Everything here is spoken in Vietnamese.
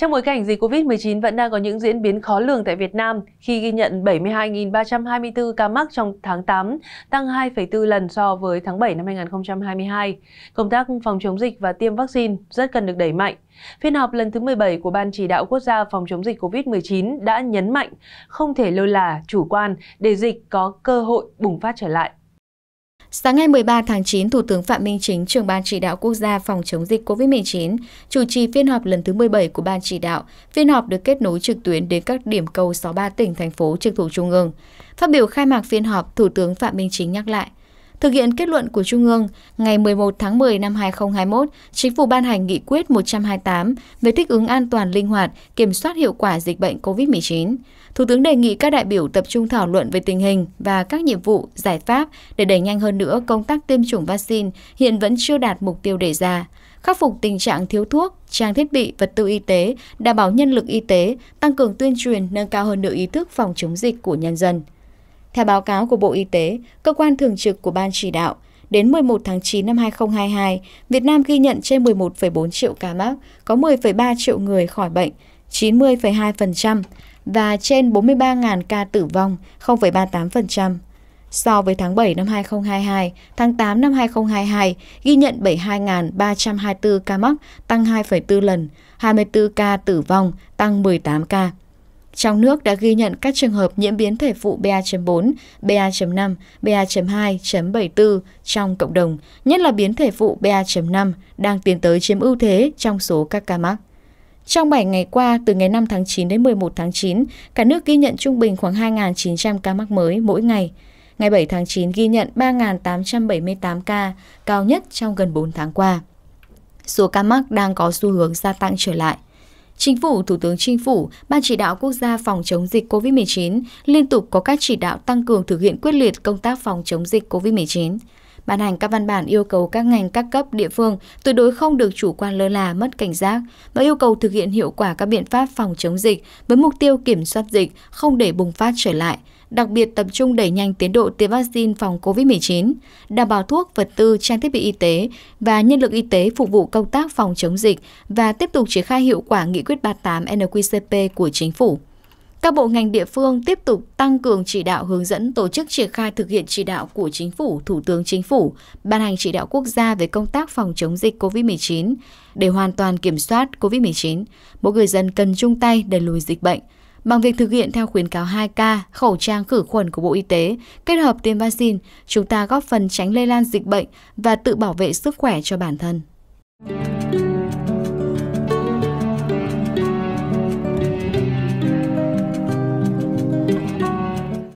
Trong bối cảnh dịch COVID-19 vẫn đang có những diễn biến khó lường tại Việt Nam khi ghi nhận 72.324 ca mắc trong tháng 8, tăng 2,4 lần so với tháng 7 năm 2022, công tác phòng chống dịch và tiêm vaccine rất cần được đẩy mạnh. Phiên họp lần thứ 17 của Ban Chỉ đạo Quốc gia phòng chống dịch COVID-19 đã nhấn mạnh không thể lơ là, chủ quan để dịch có cơ hội bùng phát trở lại. Sáng ngày 13 tháng 9, Thủ tướng Phạm Minh Chính, trưởng Ban Chỉ đạo Quốc gia phòng chống dịch COVID-19, chủ trì phiên họp lần thứ 17 của Ban Chỉ đạo. Phiên họp được kết nối trực tuyến đến các điểm cầu 63 tỉnh, thành phố trực thuộc Trung ương. Phát biểu khai mạc phiên họp, Thủ tướng Phạm Minh Chính nhắc lại – Thực hiện kết luận của Trung ương, ngày 11 tháng 10 năm 2021, Chính phủ ban hành nghị quyết 128 về thích ứng an toàn linh hoạt, kiểm soát hiệu quả dịch bệnh COVID-19. Thủ tướng đề nghị các đại biểu tập trung thảo luận về tình hình và các nhiệm vụ, giải pháp để đẩy nhanh hơn nữa công tác tiêm chủng vaccine hiện vẫn chưa đạt mục tiêu đề ra khắc phục tình trạng thiếu thuốc, trang thiết bị, vật tư y tế, đảm bảo nhân lực y tế, tăng cường tuyên truyền, nâng cao hơn nữa ý thức phòng chống dịch của nhân dân. Theo báo cáo của Bộ Y tế, cơ quan thường trực của Ban chỉ đạo, đến 11 tháng 9 năm 2022, Việt Nam ghi nhận trên 11,4 triệu ca mắc, có 10,3 triệu người khỏi bệnh, 90,2% và trên 43.000 ca tử vong, 0,38%. So với tháng 7 năm 2022, tháng 8 năm 2022 ghi nhận 72.324 ca mắc, tăng 2,4 lần, 24 ca tử vong, tăng 18 ca. Trong nước đã ghi nhận các trường hợp nhiễm biến thể phụ BA.4, BA.5, BA.2.74 trong cộng đồng, nhất là biến thể phụ BA.5 đang tiến tới chiếm ưu thế trong số các ca mắc. Trong 7 ngày qua, từ ngày 5 tháng 9 đến 11 tháng 9, cả nước ghi nhận trung bình khoảng 2.900 ca mắc mới mỗi ngày. Ngày 7 tháng 9 ghi nhận 3.878 ca, cao nhất trong gần 4 tháng qua. Số ca mắc đang có xu hướng gia tăng trở lại. Chính phủ, Thủ tướng Chính phủ, Ban chỉ đạo quốc gia phòng chống dịch COVID-19 liên tục có các chỉ đạo tăng cường thực hiện quyết liệt công tác phòng chống dịch COVID-19 ban hành các văn bản yêu cầu các ngành các cấp địa phương tuyệt đối không được chủ quan lơ là mất cảnh giác và yêu cầu thực hiện hiệu quả các biện pháp phòng chống dịch với mục tiêu kiểm soát dịch, không để bùng phát trở lại đặc biệt tập trung đẩy nhanh tiến độ tiêm vaccine phòng COVID-19, đảm bảo thuốc, vật tư, trang thiết bị y tế và nhân lực y tế phục vụ công tác phòng chống dịch và tiếp tục triển khai hiệu quả nghị quyết 38 NQCP của chính phủ. Các bộ ngành địa phương tiếp tục tăng cường chỉ đạo hướng dẫn tổ chức triển khai thực hiện chỉ đạo của Chính phủ, Thủ tướng Chính phủ, ban hành chỉ đạo quốc gia về công tác phòng chống dịch COVID-19. Để hoàn toàn kiểm soát COVID-19, mỗi người dân cần chung tay đẩy lùi dịch bệnh. Bằng việc thực hiện theo khuyến cáo 2K, khẩu trang khử khuẩn của Bộ Y tế, kết hợp tiêm vaccine, chúng ta góp phần tránh lây lan dịch bệnh và tự bảo vệ sức khỏe cho bản thân.